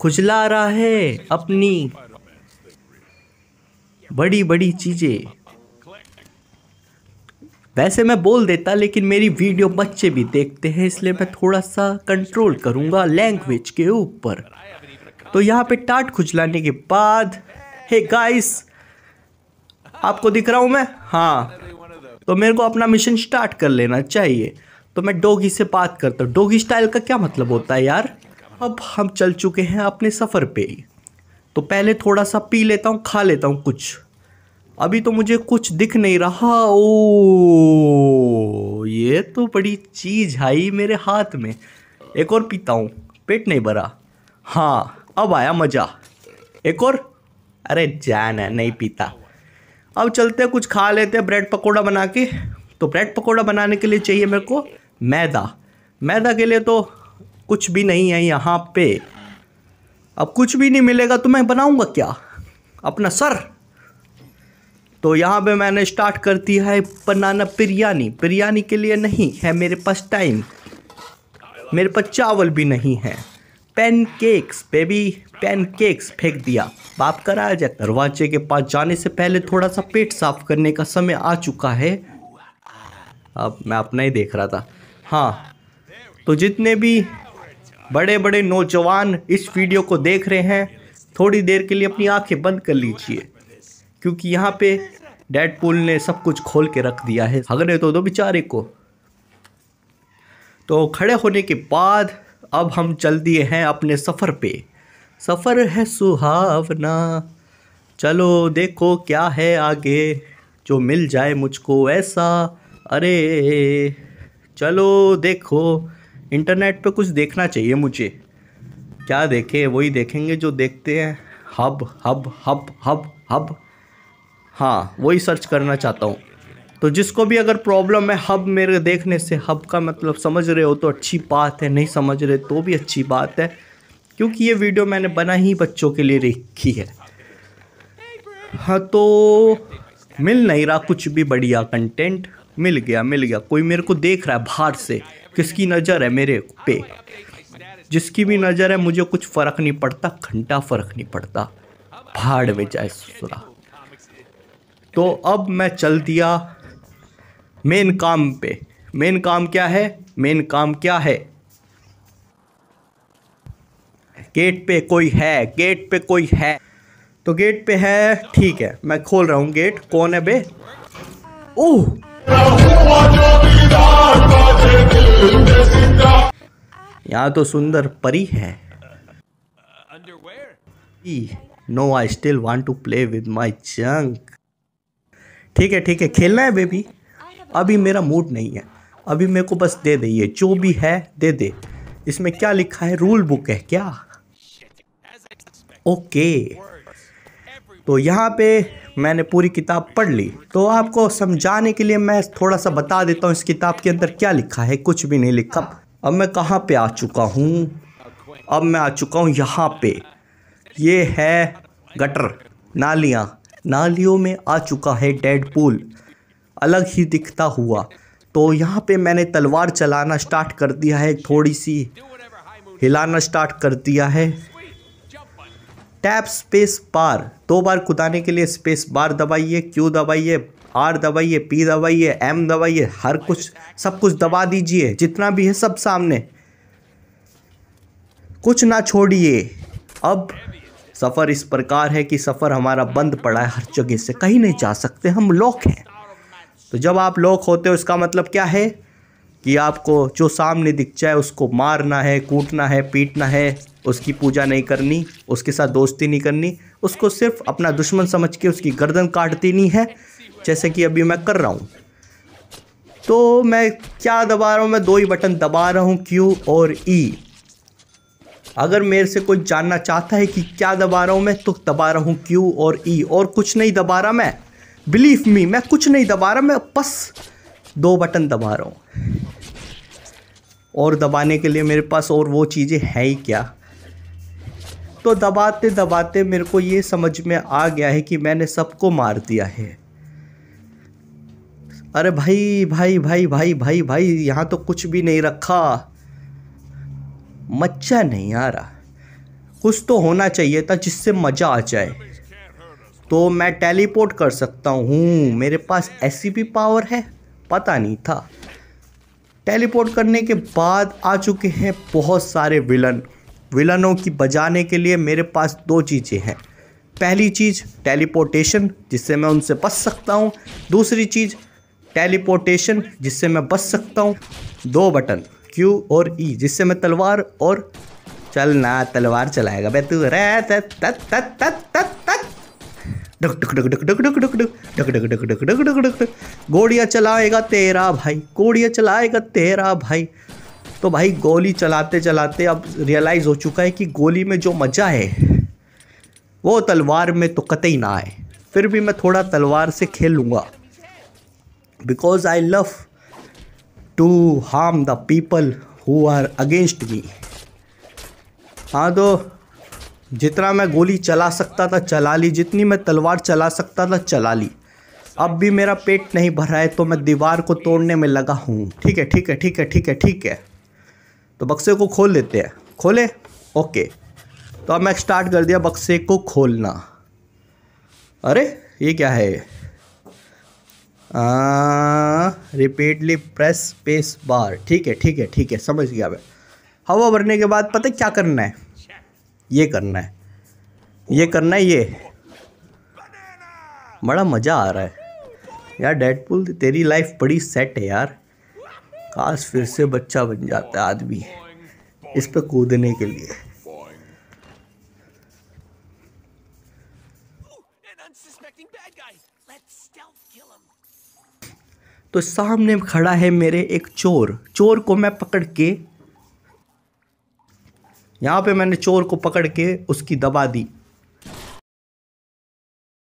खुजला रहा है अपनी बड़ी बड़ी चीज़ें वैसे मैं बोल देता लेकिन मेरी वीडियो बच्चे भी देखते हैं इसलिए मैं थोड़ा सा कंट्रोल करूंगा लैंग्वेज के ऊपर तो यहाँ पे टाट खुजलाने के बाद हे गाइस आपको दिख रहा हूँ मैं हाँ तो मेरे को अपना मिशन स्टार्ट कर लेना चाहिए तो मैं डोगी से बात करता हूँ डोगी स्टाइल का क्या मतलब होता है यार अब हम चल चुके हैं अपने सफ़र पे तो पहले थोड़ा सा पी लेता हूँ खा लेता हूँ कुछ अभी तो मुझे कुछ दिख नहीं रहा ओ ये तो बड़ी चीज़ आई मेरे हाथ में एक और पीता हूँ पेट नहीं भरा हाँ अब आया मज़ा एक और अरे जान है नहीं पीता अब चलते हैं कुछ खा लेते हैं ब्रेड पकौड़ा बना के तो ब्रेड पकौड़ा बनाने के लिए चाहिए मेरे को मैदा मैदा के लिए तो कुछ भी नहीं है यहाँ पे अब कुछ भी नहीं मिलेगा तो मैं बनाऊँगा क्या अपना सर तो यहाँ पे मैंने स्टार्ट कर दिया है बनाना बिरयानी बिरयानी के लिए नहीं है मेरे पास टाइम मेरे पास चावल भी नहीं है pancakes baby pancakes फेंक दिया बाप कराया जाए दरवाजे के पास जाने से पहले थोड़ा सा पेट साफ करने का समय आ चुका है अब मैं अपना ही देख रहा था हाँ तो जितने भी बड़े बड़े नौजवान इस वीडियो को देख रहे हैं थोड़ी देर के लिए अपनी आंखें बंद कर लीजिए क्योंकि यहाँ पे डेडपूल ने सब कुछ खोल के रख दिया है हगने तो दो बेचारे को तो खड़े होने के बाद अब हम चल दिए हैं अपने सफ़र पे सफ़र है सुहावना चलो देखो क्या है आगे जो मिल जाए मुझको ऐसा अरे चलो देखो इंटरनेट पे कुछ देखना चाहिए मुझे क्या देखें वही देखेंगे जो देखते हैं हब हब हब हब हब हाँ वही सर्च करना चाहता हूँ तो जिसको भी अगर प्रॉब्लम है हब मेरे देखने से हब का मतलब समझ रहे हो तो अच्छी बात है नहीं समझ रहे तो भी अच्छी बात है क्योंकि ये वीडियो मैंने बना ही बच्चों के लिए रखी है हाँ तो मिल नहीं रहा कुछ भी बढ़िया कंटेंट मिल गया मिल गया कोई मेरे को देख रहा है बाहर से किसकी नज़र है मेरे पे जिसकी भी नज़र है मुझे कुछ फ़र्क नहीं पड़ता घंटा फ़र्क नहीं पड़ता भाड़ में जाए ससुरा तो अब मैं चल दिया मेन काम पे मेन काम क्या है मेन काम क्या है गेट पे कोई है गेट पे कोई है तो गेट पे है ठीक है मैं खोल रहा हूँ गेट कौन है बे ओह यहाँ तो सुंदर परी है no I still want to play with my junk ठीक है ठीक है खेलना है बेबी अभी मेरा मूड नहीं है अभी मेरे को बस दे दे ये जो भी है दे दे इसमें क्या लिखा है रूल बुक है क्या ओके okay. तो यहाँ पे मैंने पूरी किताब पढ़ ली तो आपको समझाने के लिए मैं थोड़ा सा बता देता हूँ इस किताब के अंदर क्या लिखा है कुछ भी नहीं लिखा अब मैं कहाँ पे आ चुका हूँ अब मैं आ चुका हूँ यहाँ पे ये है गटर नालियाँ नालियों में आ चुका है डेड पूल अलग ही दिखता हुआ तो यहाँ पे मैंने तलवार चलाना स्टार्ट कर दिया है थोड़ी सी हिलाना स्टार्ट कर दिया है टैप स्पेस बार दो बार कुदाने के लिए स्पेस बार दबाइए क्यू दबाइए आर दबाइए पी दबाइए एम दबाइए हर कुछ सब कुछ दबा दीजिए जितना भी है सब सामने कुछ ना छोड़िए अब सफ़र इस प्रकार है कि सफ़र हमारा बंद पड़ा है हर जगह से कहीं नहीं जा सकते हम लॉक हैं तो जब आप लॉक होते हो इसका मतलब क्या है कि आपको जो सामने दिख जाए उसको मारना है कूटना है पीटना है उसकी पूजा नहीं करनी उसके साथ दोस्ती नहीं करनी उसको सिर्फ अपना दुश्मन समझ के उसकी गर्दन काट देनी है जैसे कि अभी मैं कर रहा हूँ तो मैं क्या दबा रहा हूँ मैं दो ही बटन दबा रहा हूँ क्यू और ई e। अगर मेरे से कोई जानना चाहता है कि क्या दबा रहा हूँ मैं तो दबा रहा हूँ क्यू और ई e। और कुछ नहीं दबा रहा मैं बिलीव मी मैं कुछ नहीं दबा रहा मैं बस दो बटन दबा रहा हूँ और दबाने के लिए मेरे पास और वो चीज़ें है ही क्या तो दबाते दबाते मेरे को ये समझ में आ गया है कि मैंने सबको मार दिया है अरे भाई भाई भाई भाई भाई भाई यहाँ तो कुछ भी नहीं रखा मच्छा नहीं आ रहा कुछ तो होना चाहिए था जिससे मज़ा आ जाए तो मैं टेलीपोर्ट कर सकता हूँ मेरे पास ऐसी भी पावर है पता नहीं था टेलीपोर्ट करने के बाद आ चुके हैं बहुत सारे विलन विलनों की बजाने के लिए मेरे पास दो चीज़ें हैं पहली चीज़ टेलीपोर्टेशन जिससे मैं उनसे बच सकता हूँ दूसरी चीज़ टेलीपोर्टेशन जिससे मैं बच सकता हूँ दो बटन क्यू और ई e, जिससे मैं तलवार और चल ना तलवार चलाएगा बे तू रे तत तत तत तत तत डक डक डक डक डक डक डक डक डक डक डक डक डक डक डक गोलियाँ चलाएगा तेरा भाई गोलियाँ चलाएगा तेरा भाई तो भाई गोली चलाते चलाते अब रियलाइज़ हो चुका है कि गोली में जो मज़ा है वो तलवार में तो कतई ना आए फिर भी मैं थोड़ा तलवार से खेलूँगा because I love to harm the people who are against me हाँ तो जितना मैं गोली चला सकता था चला ली जितनी मैं तलवार चला सकता था चला ली अब भी मेरा पेट नहीं रहा है तो मैं दीवार को तोड़ने में लगा हूँ ठीक है ठीक है ठीक है ठीक है ठीक है तो बक्से को खोल लेते हैं खोले ओके तो अब मैं स्टार्ट कर दिया बक्से को खोलना अरे ये क्या है रिपीटली प्रेस स्पेस बार ठीक है ठीक है ठीक है समझ गया मैं हवा भरने के बाद पता क्या करना है ये करना है ये करना है ये बड़ा मज़ा आ रहा है यार डेडपुल तेरी लाइफ बड़ी सेट है यार काश फिर से बच्चा बन जाता आदमी इस पर कूदने के लिए तो सामने खड़ा है मेरे एक चोर चोर को मैं पकड़ के यहाँ पे मैंने चोर को पकड़ के उसकी दबा दी